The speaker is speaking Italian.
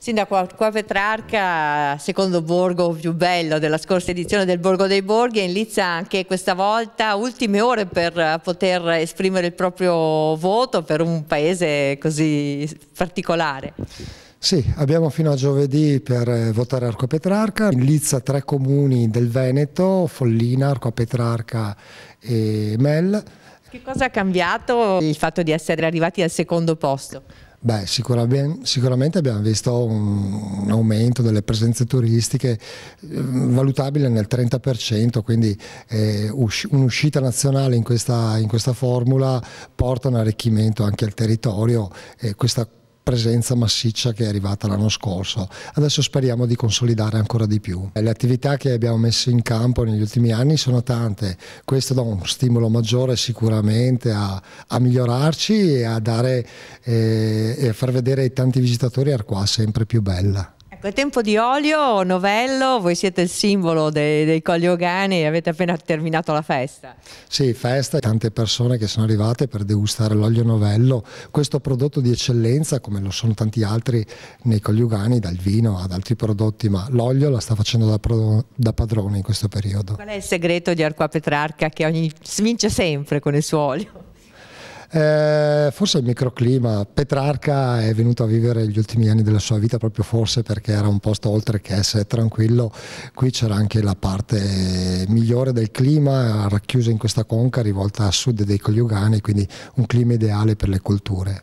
Sindaco, Acqua Petrarca, secondo borgo più bello della scorsa edizione del Borgo dei Borghi, è in lizza anche questa volta, ultime ore per poter esprimere il proprio voto per un paese così particolare. Sì, abbiamo fino a giovedì per eh, votare Arco Petrarca, in Lizza tre comuni del Veneto, Follina, Arco Petrarca e Mel. Che cosa ha cambiato il fatto di essere arrivati al secondo posto? Beh, sicuramente, abbiamo visto un aumento delle presenze turistiche eh, valutabile nel 30%, quindi eh, un'uscita nazionale in questa, in questa, formula porta un arricchimento anche al territorio e questa presenza massiccia che è arrivata l'anno scorso. Adesso speriamo di consolidare ancora di più. Le attività che abbiamo messo in campo negli ultimi anni sono tante, questo dà un stimolo maggiore sicuramente a, a migliorarci e a, dare, eh, e a far vedere ai tanti visitatori Arqua sempre più bella. Ecco, è tempo di olio, novello, voi siete il simbolo dei, dei Cogliogani e avete appena terminato la festa. Sì, festa, tante persone che sono arrivate per degustare l'olio novello, questo prodotto di eccellenza come lo sono tanti altri nei Cogliogani, dal vino ad altri prodotti, ma l'olio la sta facendo da, pro, da, padrone in questo periodo. Qual è il segreto di Arqua Petrarca che ogni, vince sempre con il suo olio? Eh, forse il microclima. Petrarca è venuto a vivere gli ultimi anni della sua vita proprio forse perché era un posto oltre che essere tranquillo, qui c'era anche la parte migliore del clima racchiusa in questa conca rivolta a sud dei Cogliugani, quindi un clima ideale per le colture.